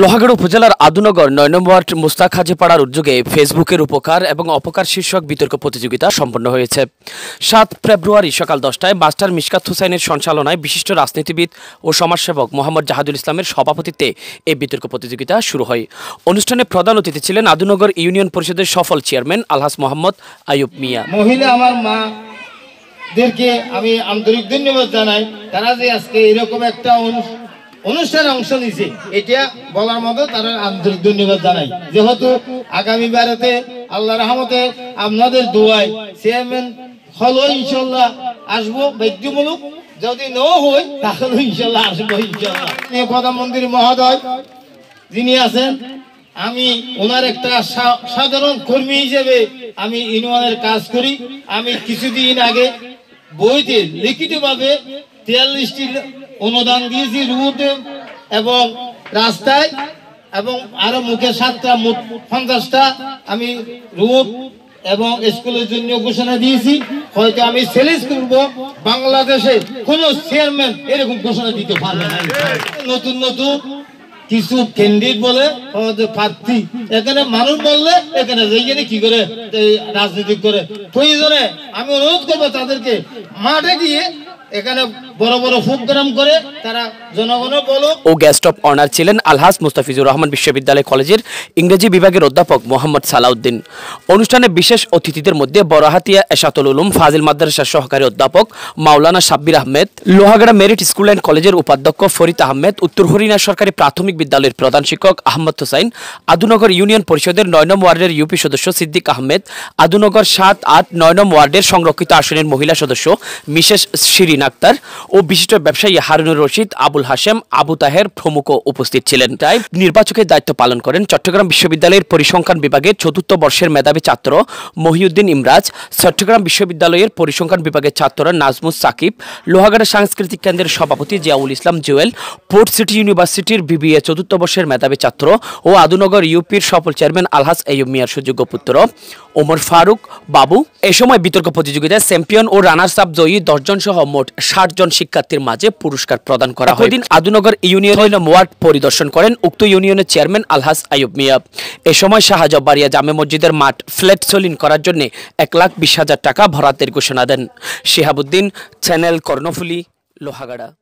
লোহাগড় উপজেলার আদুনগর নয় নম্বর মুস্তাক হাজিপাড়ার উদ্যোগে ফেসবুকের উপকার এবং অপকার শীর্ষক বিতর্ক প্রতিযোগিতা সম্পন্ন হয়েছে সাত ফেব্রুয়ারি সকাল দশটায় মাস্টার মিশকাত হুসাইনের সঞ্চালনায় বিশিষ্ট রাজনীতিবিদ ও সমাজসেবক মোহাম্মদ জাহাদুল ইসলামের সভাপতিত্বে এই বিতর্ক প্রতিযোগিতা শুরু হয় অনুষ্ঠানে প্রধান অতিথি ছিলেন আদুনগর ইউনিয়ন পরিষদের সফল চেয়ারম্যান আলহাস মোহাম্মদ আয়ুব মিয়া মহিলা আমার আমি আন্তরিক ধন্যবাদ জানাই তারা যে আজকে এরকম একটা অনুষ্ঠানে অংশ নিছে এটা বলার মতো তারা আন্তরিক ধন্যবাদ জানাই যেহেতু আগামী বারেতে আল্লাহ রহমতে আপনাদের দোয়ায় চেয়ারম্যান হলো ইনশাল্লাহ আসবো বাধ্যমূলক যদি ন হয় তাহলে ইনশাল্লাহ আসবো ইনশাল্লাহ প্রধানমন্ত্রী মহোদয় যিনি আছেন আমি ওনার একটা সাধারণ কর্মী হিসেবে আমি ইউনিয়নের কাজ করি আমি কিছুদিন আগে বইতে লিখিতভাবে তেয়াল্লিশটি অনুদান দিয়েছি রুতে এবং রাস্তায় এবং আরো মুখে সাতটা পঞ্চাশটা আমি রুট এবং স্কুলের জন্য ঘোষণা দিয়েছি হয়তো আমি চ্যালেঞ্জ করবো বাংলাদেশে কোন চেয়ারম্যান এরকম ঘোষণা দিতে পারবে না নতুন নতুন কিছু কেন্দ্রিক বলে আমাদের প্রার্থী এখানে মানুষ বললে এখানে রেগে কি করে রাজনীতি করে প্রয়োজনে আমি অনুরোধ করবো তাদেরকে মাঠে গিয়ে এখানে ও গেস্ট অফ অনার ছিলেন আলহাজ মুস্তাফিজুর রহমান বিশ্ববিদ্যালয় কলেজের ইংরেজি বিভাগের অধ্যাপক মোহাম্মদ সালাউদ্দিন অনুষ্ঠানে বিশেষ অতিথিদের মধ্যে বড়হাতিয়া এশাতুল উলুম ফাজিল মাদ্রাসার সহকারী অধ্যাপক Maulana Sabbir Ahmed Lohagara merit school and কলেজের উপাধ্যক্ষ ফরিদ আহমেদ উত্তর হরিণা সরকারি প্রাথমিক বিদ্যালয়ের প্রধান শিক্ষক আহমদ হোসাইন আদুনগর ইউনিয়ন পরিষদের নয় নম ওয়ার্ডের ইউপি সদস্য সিদ্দিক আহমেদ আদুনগর সাত আট নয় নম ওয়ার্ডের সংরক্ষিত আসনের মহিলা সদস্য মিসেস শিরিন আক্তার ও বিশিষ্ট ব্যবসায়ী হারুনুর রশিদ আবুল হাসেম আবু তাহের প্রমুখ উপস্থিত ছিলেন তাই নির্বাচকের দায়িত্ব পালন করেন চট্টগ্রাম বিশ্ববিদ্যালয়ের পরিসংখ্যান বিভাগের চতুর্থ বর্ষের মেধাবী ছাত্র মহিউদ্দিন ইমরাজ চট্টগ্রাম বিশ্ববিদ্যালয়ের পরিসংখ্যান বিভাগের ছাত্র নাজমুস সাকিব লোহাগাড়া সাংস্কৃতিক কেন্দ্রের সভাপতি জিয়াউল ইসলাম জুয়েল পোর্ট সিটি ইউনিভার্সিটির বিবিএ চতুর্থ বর্ষের মেধাবী ছাত্র ও আদুনগর ইউপির সফল চেয়ারম্যান আলহাস এয়ুব মিয়ার সুযোগ্য পুত্র ওমর ফারুক বাবু এ সময় বিতর্ক প্রতিযোগিতায় চ্যাম্পিয়ন ও রানার্স আপ জয়ী দশজন সহ মোট ষাট জন শিক্ষার্থীর মাঝে পুরস্কার প্রদান করা হয় দিন আদুনগর ইউনিয়ন ওয়ার্ড পরিদর্শন করেন উক্ত ইউনিয়নের চেয়ারম্যান আলহাস আয়ুব মিয়া এ সময় শাহজব্বারিয়া জামে মসজিদের মাঠ ফ্ল্যাট সলিন করার জন্য এক লাখ বিশ হাজার টাকা ভরাতের ঘোষণা দেন শেহাবুদ্দিন চ্যানেল কর্ণফুলি লোহাগাড়া